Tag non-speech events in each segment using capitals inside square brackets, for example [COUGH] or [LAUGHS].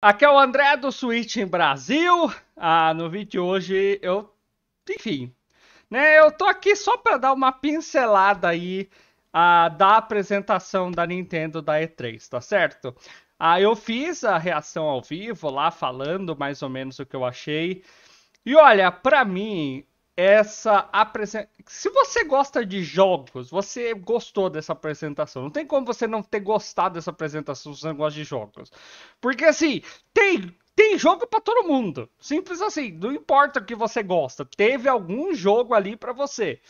Aqui é o André do Switch em Brasil. Ah, no vídeo de hoje eu, enfim, né? Eu tô aqui só para dar uma pincelada aí ah, da apresentação da Nintendo da E3, tá certo? Ah, eu fiz a reação ao vivo lá falando mais ou menos o que eu achei. E olha, para mim essa apresentação. Se você gosta de jogos, você gostou dessa apresentação. Não tem como você não ter gostado dessa apresentação se você não gosta de jogos. Porque assim, tem. Tem jogo para todo mundo. Simples assim. Não importa o que você gosta. Teve algum jogo ali para você.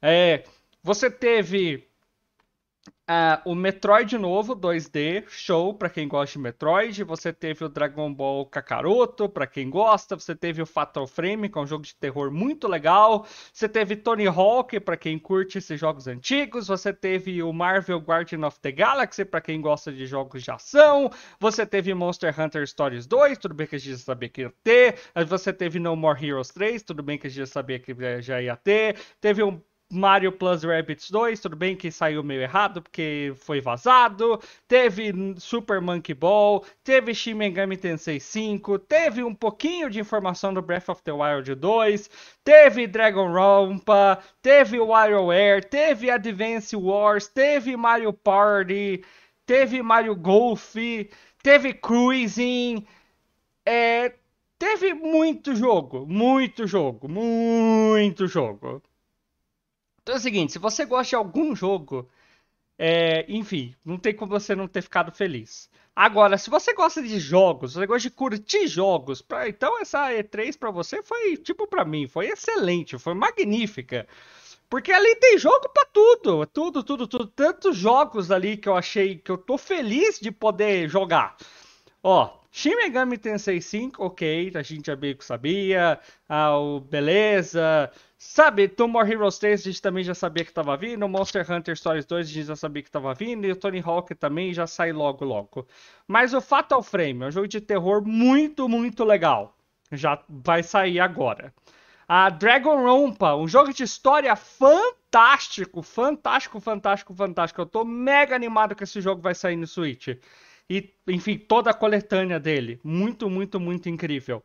É, você teve ah, o Metroid novo, 2D, show para quem gosta de Metroid. Você teve o Dragon Ball Kakaroto, para quem gosta. Você teve o Fatal Frame, que é um jogo de terror muito legal. Você teve Tony Hawk, para quem curte esses jogos antigos. Você teve o Marvel Guardian of the Galaxy, para quem gosta de jogos de ação. Você teve Monster Hunter Stories 2, tudo bem que a gente já sabia que ia ter. Você teve No More Heroes 3, tudo bem que a gente já sabia que já ia ter. Teve um Mario Plus Rabbits 2, tudo bem que saiu meio errado porque foi vazado. Teve Super Monkey Ball, teve Shin Megami Tensei 5, teve um pouquinho de informação do Breath of the Wild 2, teve Dragon Rompa, teve WarioWare, teve Advance Wars, teve Mario Party, teve Mario Golf, teve Cruising, é, teve muito jogo, muito jogo, muito jogo. Então é o seguinte, se você gosta de algum jogo, é, enfim, não tem como você não ter ficado feliz. Agora, se você gosta de jogos, se você gosta de curtir jogos, pra, então essa E3 para você foi tipo para mim, foi excelente, foi magnífica. Porque ali tem jogo para tudo, tudo, tudo, tudo, tantos jogos ali que eu achei que eu tô feliz de poder jogar. Ó, Shin Megami Tensei 5, ok, a gente já meio que sabia. Ah, o beleza. Sabe, Tomorrow Heroes 3 a gente também já sabia que tava vindo. Monster Hunter Stories 2 a gente já sabia que tava vindo. E o Tony Hawk também já sai logo, logo. Mas o Fatal Frame é um jogo de terror muito, muito legal. Já vai sair agora. A Dragon Rompa, um jogo de história fantástico, fantástico, fantástico, fantástico. Eu tô mega animado que esse jogo vai sair no Switch e, enfim, toda a coletânea dele. Muito, muito, muito incrível.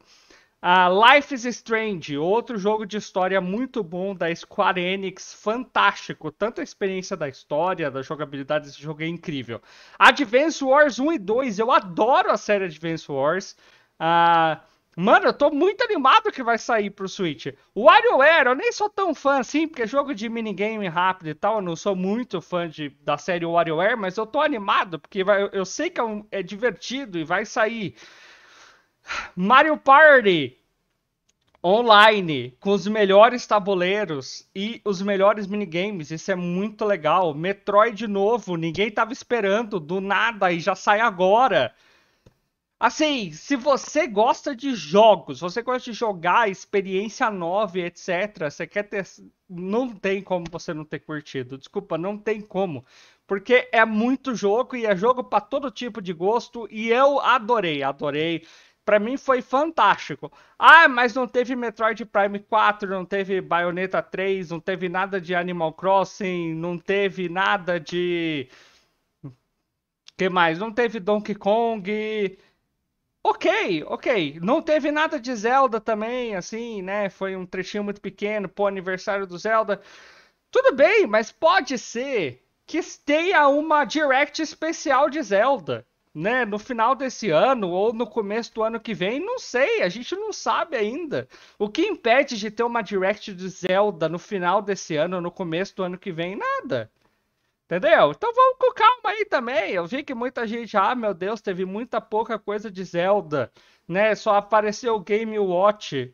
A uh, Life is Strange, outro jogo de história muito bom da Square Enix, fantástico. Tanto a experiência da história, da jogabilidade desse jogo é incrível. Advance Wars 1 e 2, eu adoro a série Advance Wars. Uh, Mano, eu tô muito animado que vai sair pro Switch. O WarioWare, eu nem sou tão fã assim, porque é jogo de minigame rápido e tal, eu não sou muito fã de, da série WarioWare, mas eu tô animado, porque vai, eu, eu, sei que é, um, é divertido e vai sair. Mario Party online, com os melhores tabuleiros e os melhores minigames, isso é muito legal. Metroid novo, ninguém tava esperando, do nada, e já sai agora. Assim, se você gosta de jogos, você gosta de jogar experiência nova, etc., você quer ter. Não tem como você não ter curtido. Desculpa, não tem como. Porque é muito jogo e é jogo para todo tipo de gosto. E eu adorei, adorei. Para mim foi fantástico. Ah, mas não teve Metroid Prime 4, não teve Bayonetta 3, não teve nada de Animal Crossing, não teve nada de. que mais? Não teve Donkey Kong Ok, ok. Não teve nada de Zelda também, assim, né? Foi um trechinho muito pequeno pro aniversário do Zelda. Tudo bem, mas pode ser que tenha uma direct especial de Zelda, né? No final desse ano ou no começo do ano que vem, não sei, a gente não sabe ainda. O que impede de ter uma direct de Zelda no final desse ano ou no começo do ano que vem? Nada. Entendeu? Então vamos com calma aí também. Eu vi que muita gente, ah, meu Deus, teve muita pouca coisa de Zelda, né? Só apareceu o Game Watch.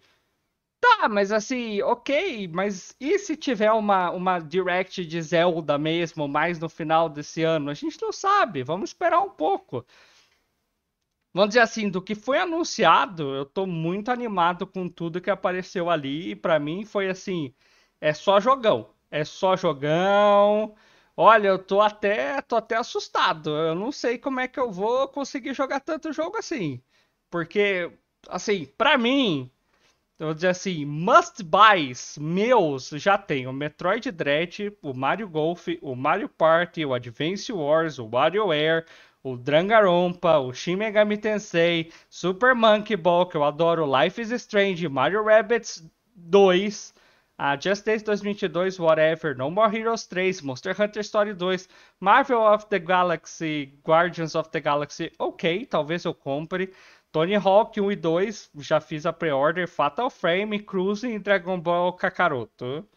Tá, mas assim, ok, mas e se tiver uma, uma direct de Zelda mesmo, mais no final desse ano? A gente não sabe, vamos esperar um pouco. Vamos dizer assim, do que foi anunciado, eu tô muito animado com tudo que apareceu ali, e pra mim foi assim, é só jogão, é só jogão. Olha, eu tô até, tô até assustado. Eu não sei como é que eu vou conseguir jogar tanto jogo assim. Porque, assim, para mim, eu vou dizer assim, must buys meus já tem o Metroid Dread, o Mario Golf, o Mario Party, o Advance Wars, o WarioWare, o Drangarompa, o Shin Megami Tensei, Super Monkey Ball, que eu adoro, Life is Strange, Mario Rabbits 2, a ah, Just Dance 2022, Whatever, No More Heroes 3, Monster Hunter Story 2, Marvel of the Galaxy, Guardians of the Galaxy, ok, talvez eu compre. Tony Hawk 1 e 2, já fiz a pre-order, Fatal Frame, Cruising e Dragon Ball Kakaroto.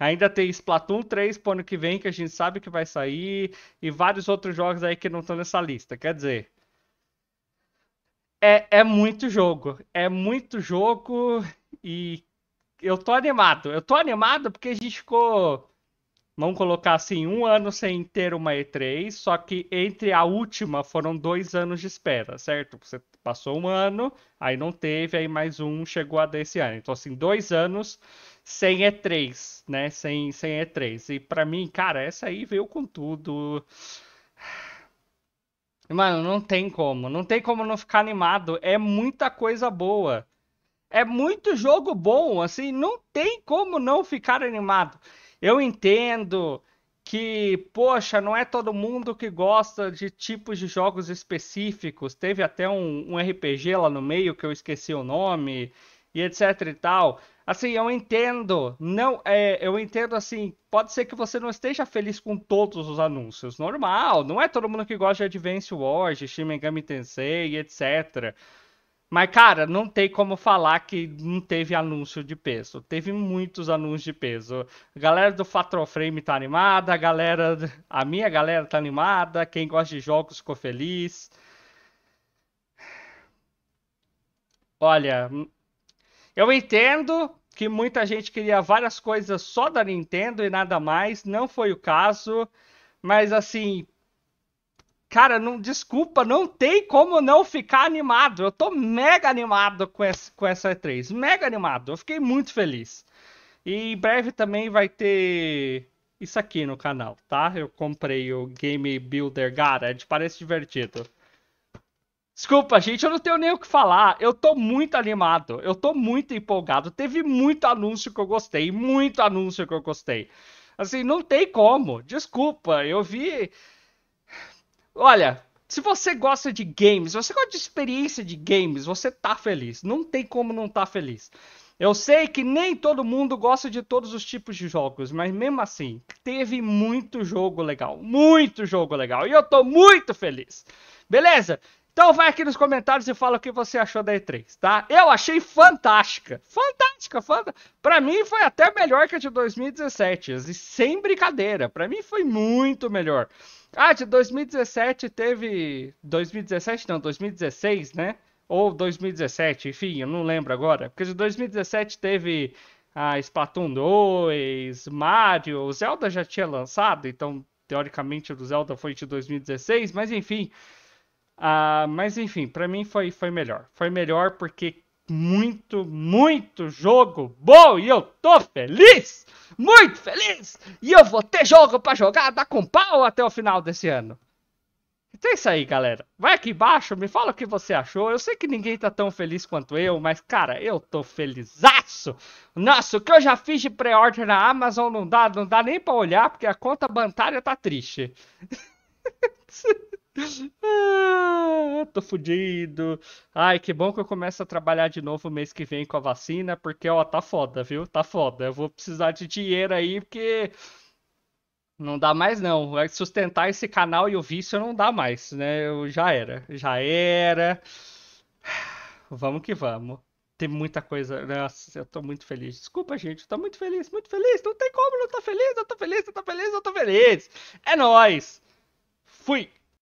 Ainda tem Splatoon 3 pro ano que vem, que a gente sabe que vai sair, e vários outros jogos aí que não estão nessa lista. Quer dizer, é, é muito jogo. É muito jogo e eu tô animado. Eu tô animado porque a gente ficou, vamos colocar assim, um ano sem ter uma E3, só que entre a última foram dois anos de espera, certo? Você passou um ano, aí não teve, aí mais um chegou a desse ano. Então, assim, dois anos sem E3, né? Sem, sem E3. E para mim, cara, essa aí veio com tudo. Mano, não tem como. Não tem como não ficar animado. É muita coisa boa é muito jogo bom, assim, não tem como não ficar animado. Eu entendo que, poxa, não é todo mundo que gosta de tipos de jogos específicos. Teve até um, um RPG lá no meio que eu esqueci o nome e etc e tal. Assim, eu entendo, não é, eu entendo assim, pode ser que você não esteja feliz com todos os anúncios, normal, não é todo mundo que gosta de Advance Wars, Shin Megami Tensei, etc. Mas, cara, não tem como falar que não teve anúncio de peso. Teve muitos anúncios de peso. A galera do Fatroframe tá animada, a galera. A minha galera tá animada. Quem gosta de jogos ficou feliz. Olha, hum, eu entendo que muita gente queria várias coisas só da Nintendo e nada mais. Não foi o caso. Mas assim, Cara, não desculpa, não tem como não ficar animado. Eu tô mega animado com, esse, com essa E3. Mega animado. Eu fiquei muito feliz. E em breve também vai ter isso aqui no canal, tá? Eu comprei o Game Builder Garage, é parece divertido. Desculpa, gente, eu não tenho nem o que falar. Eu tô muito animado, eu tô muito empolgado. Teve muito anúncio que eu gostei, muito anúncio que eu gostei. Assim, não tem como. Desculpa, eu vi Olha, se você gosta de games, você gosta de experiência de games, você tá feliz. Não tem como não tá feliz. Eu sei que nem todo mundo gosta de todos os tipos de jogos, mas mesmo assim, teve muito jogo legal. Muito jogo legal. E eu tô muito feliz. Beleza? Então vai aqui nos comentários e fala o que você achou da E3, tá? Eu achei fantástica. Fantástica, fantástica. Pra mim foi até melhor que a de 2017, e sem brincadeira. Pra mim foi muito melhor. Ah, de 2017 teve 2017 não, 2016, né? Ou 2017, enfim, eu não lembro agora, porque de 2017 teve a ah, Splatoon 2, Mario, o Zelda já tinha lançado, então teoricamente o Zelda foi de 2016, mas enfim, ah, mas enfim, para mim foi, foi melhor. Foi melhor porque muito, muito jogo bom e eu tô feliz! Muito feliz! E eu vou ter jogo para jogar, dar com pau até o final desse ano. Então é isso aí, galera. Vai aqui embaixo, me fala o que você achou. Eu sei que ninguém tá tão feliz quanto eu, mas, cara, eu tô felizaço. Nossa, o que eu já fiz de pré-order na Amazon não dá, não dá nem pra olhar, porque a conta bancária tá triste. [LAUGHS] ah, tô fudido. Ai, que bom que eu começo a trabalhar de novo mês que vem com a vacina, porque, ó, tá foda, viu? Tá foda. Eu vou precisar de dinheiro aí, porque não dá mais, não. É sustentar esse canal e o vício não dá mais, né? Eu já era. Já era. Vamos que vamos tem muita coisa. Nossa, eu tô muito feliz. Desculpa, gente. Eu tô muito feliz, muito feliz. Não tem como não tá feliz. Eu tô feliz, eu tô feliz, eu tô feliz. É nóis. Fui.